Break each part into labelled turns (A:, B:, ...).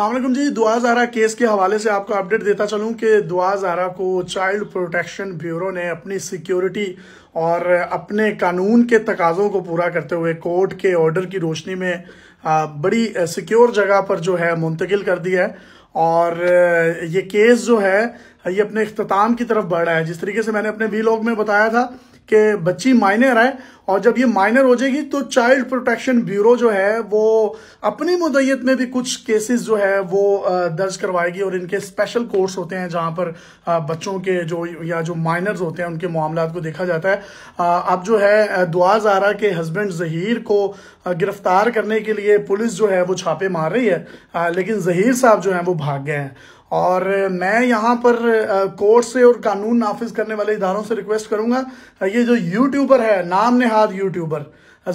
A: असलम जी दुआ Zara case के हवाले से आपको अपडेट देता चलूं कि दुआ जारा को चाइल्ड प्रोटेक्शन ब्यूरो ने अपनी सिक्योरिटी और अपने कानून के तकाजों को पूरा करते हुए कोर्ट के ऑर्डर की रोशनी में बड़ी सिक्योर जगह पर जो है मुंतकिल कर दी है और ये केस जो है ये अपने अख्ताम की तरफ बढ़ रहा है जिस तरीके से मैंने अपने वी में बताया था कि बच्ची माइनर है और जब ये माइनर हो जाएगी तो चाइल्ड प्रोटेक्शन ब्यूरो जो है वो अपनी मुदैत में भी कुछ केसेस जो है वो दर्ज करवाएगी और इनके स्पेशल कोर्स होते हैं जहां पर बच्चों के जो या जो माइनर्स होते हैं उनके मामला को देखा जाता है अब जो है दुआ जारा के हस्बैंड जहीर को गिरफ्तार करने के लिए पुलिस जो है वो छापे मार रही है लेकिन जहीर साहब जो है वो भाग गए हैं और मैं यहाँ पर कोर्ट से और कानून नाफिज करने वाले इदारों से रिक्वेस्ट करूंगा ये जो यूट्यूबर है नाम नेहाद यूट्यूबर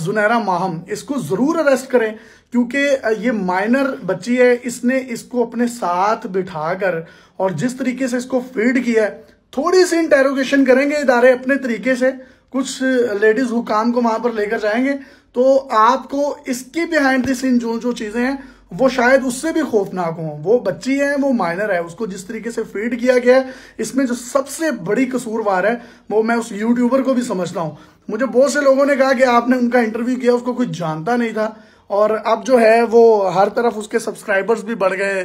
A: जुनैरा माहम इसको ज़रूर अरेस्ट करें क्योंकि ये माइनर बच्ची है इसने इसको अपने साथ बिठाकर और जिस तरीके से इसको फीड किया है थोड़ी सी इंटेरोगेशन करेंगे इदारे अपने तरीके से कुछ लेडीज़ हुकाम को वहां पर लेकर जाएंगे तो आपको इसके बिहाइंड द सीन जो जो चीज़ें हैं वो शायद उससे भी खौफनाक हों वो बच्ची है वो माइनर है उसको जिस तरीके से फीड किया गया है इसमें जो सबसे बड़ी कसूरवार है वो मैं उस यूट्यूबर को भी समझता हूँ मुझे बहुत से लोगों ने कहा कि आपने उनका इंटरव्यू किया उसको कुछ जानता नहीं था और अब जो है वो हर तरफ उसके सब्सक्राइबर्स भी बढ़ गए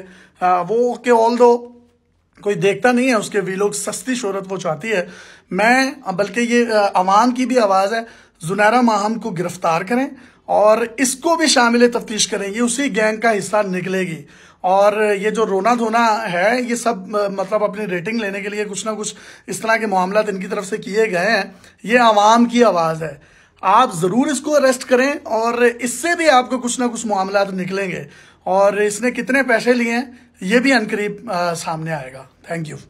A: वो के ऑल दो कोई देखता नहीं है उसके वीलोग सस्ती शोहरत वो चाहती है मैं बल्कि ये अवाम की भी आवाज़ है जुनैरा माहम को गिरफ्तार करें और इसको भी शामिल तफ्तीश करेंगे उसी गैंग का हिस्सा निकलेगी और ये जो रोना धोना है ये सब मतलब अपनी रेटिंग लेने के लिए कुछ ना कुछ इस तरह के मामला इनकी तरफ से किए गए हैं ये आवाम की आवाज़ है आप ज़रूर इसको अरेस्ट करें और इससे भी आपको कुछ ना कुछ मामला तो निकलेंगे और इसने कितने पैसे लिए हैं ये भी अनकरीब सामने आएगा थैंक यू